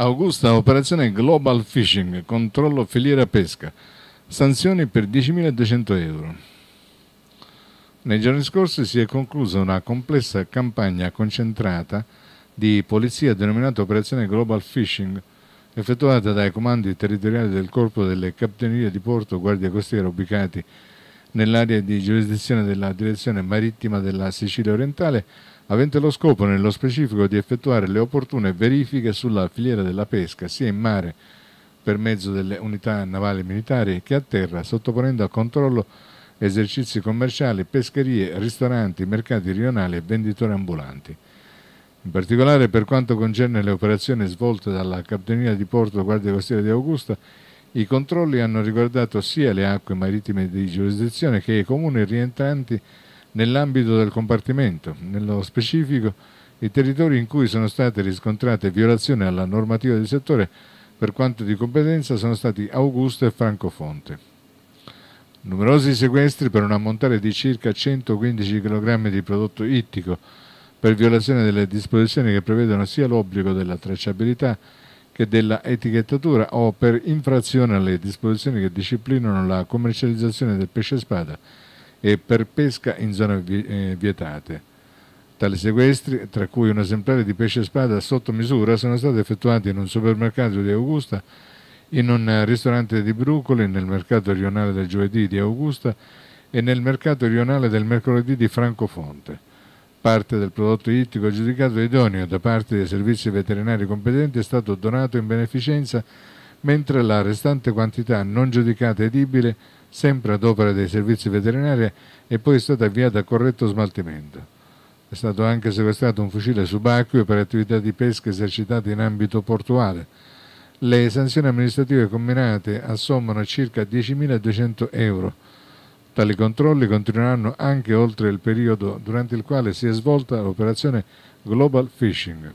Augusta, operazione Global Fishing, controllo filiera pesca, sanzioni per 10.200 euro. Nei giorni scorsi si è conclusa una complessa campagna concentrata di polizia denominata Operazione Global Fishing, effettuata dai comandi territoriali del Corpo delle Capitanerie di Porto, Guardia Costiera ubicati in nell'area di giurisdizione della Direzione Marittima della Sicilia Orientale, avente lo scopo nello specifico di effettuare le opportune verifiche sulla filiera della pesca sia in mare per mezzo delle unità navali militari che a terra, sottoponendo a controllo esercizi commerciali, pescherie, ristoranti, mercati rionali e venditori ambulanti. In particolare per quanto concerne le operazioni svolte dalla Capitania di Porto Guardia Costiera di Augusta, i controlli hanno riguardato sia le acque marittime di giurisdizione che i comuni rientranti nell'ambito del compartimento, nello specifico i territori in cui sono state riscontrate violazioni alla normativa del settore per quanto di competenza sono stati Augusto e Francofonte. Numerosi sequestri per un ammontare di circa 115 kg di prodotto ittico per violazione delle disposizioni che prevedono sia l'obbligo della tracciabilità che della etichettatura o per infrazione alle disposizioni che disciplinano la commercializzazione del pesce spada e per pesca in zone eh, vietate. Tali sequestri, tra cui un esemplare di pesce spada sotto misura, sono stati effettuati in un supermercato di Augusta, in un ristorante di Brucoli, nel mercato rionale del giovedì di Augusta e nel mercato rionale del mercoledì di Francofonte parte del prodotto ittico giudicato idoneo da parte dei servizi veterinari competenti è stato donato in beneficenza, mentre la restante quantità non giudicata edibile, sempre ad opera dei servizi veterinari, è poi stata avviata a corretto smaltimento. È stato anche sequestrato un fucile subacqueo per attività di pesca esercitate in ambito portuale. Le sanzioni amministrative combinate assommano circa 10.200 euro Tali controlli continueranno anche oltre il periodo durante il quale si è svolta l'operazione Global Fishing.